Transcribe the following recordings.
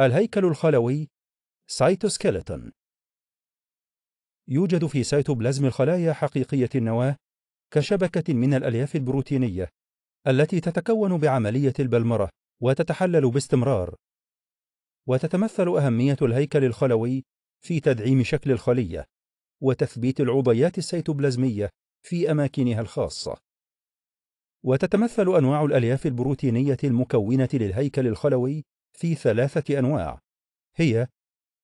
الهيكل الخلوي سايتوسكيلتون يوجد في سيتوبلازم الخلايا حقيقية النواة كشبكة من الألياف البروتينية التي تتكون بعملية البلمرة وتتحلل باستمرار وتتمثل أهمية الهيكل الخلوي في تدعيم شكل الخلية وتثبيت العضيات السيتوبلازمية في أماكنها الخاصة وتتمثل أنواع الألياف البروتينية المكونة للهيكل الخلوي في ثلاثة أنواع هي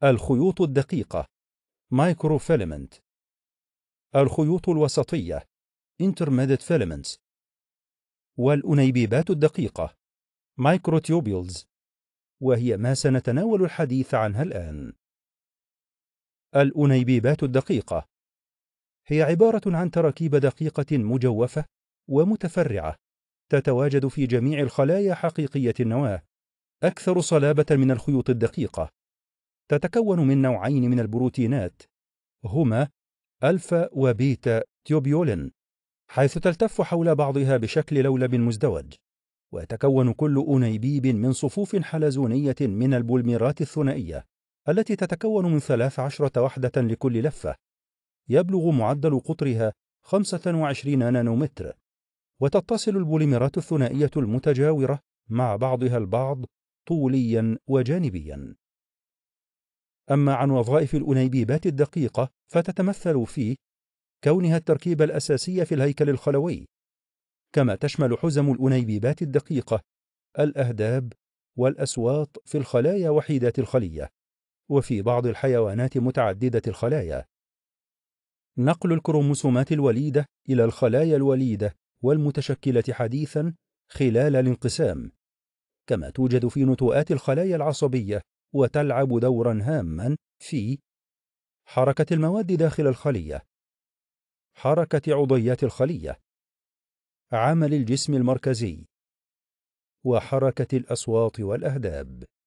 الخيوط الدقيقة microfilament الخيوط الوسطية intermediate filaments والأنيبيبات الدقيقة microtubules وهي ما سنتناول الحديث عنها الآن الأنيبيبات الدقيقة هي عبارة عن تراكيب دقيقة مجوفة ومتفرعة تتواجد في جميع الخلايا حقيقية النواة أكثر صلابة من الخيوط الدقيقة تتكون من نوعين من البروتينات هما ألفا وبيتا تيوبيولين حيث تلتف حول بعضها بشكل لولب مزدوج ويتكون كل أنيبيب من صفوف حلزونية من البولميرات الثنائية التي تتكون من 13 وحدة لكل لفة يبلغ معدل قطرها 25 نانومتر وتتصل البوليمرات الثنائية المتجاورة مع بعضها البعض طوليا وجانبيا أما عن وظائف الأنيبيبات الدقيقة فتتمثل في كونها التركيبة الأساسية في الهيكل الخلوي كما تشمل حزم الأنيبيبات الدقيقة الأهداب والأسواط في الخلايا وحيدات الخلية وفي بعض الحيوانات متعددة الخلايا نقل الكروموسومات الوليدة إلى الخلايا الوليدة والمتشكلة حديثا خلال الانقسام كما توجد في نتوءات الخلايا العصبية وتلعب دورا هاما في حركة المواد داخل الخلية حركة عضيات الخلية عمل الجسم المركزي وحركة الأصوات والأهداب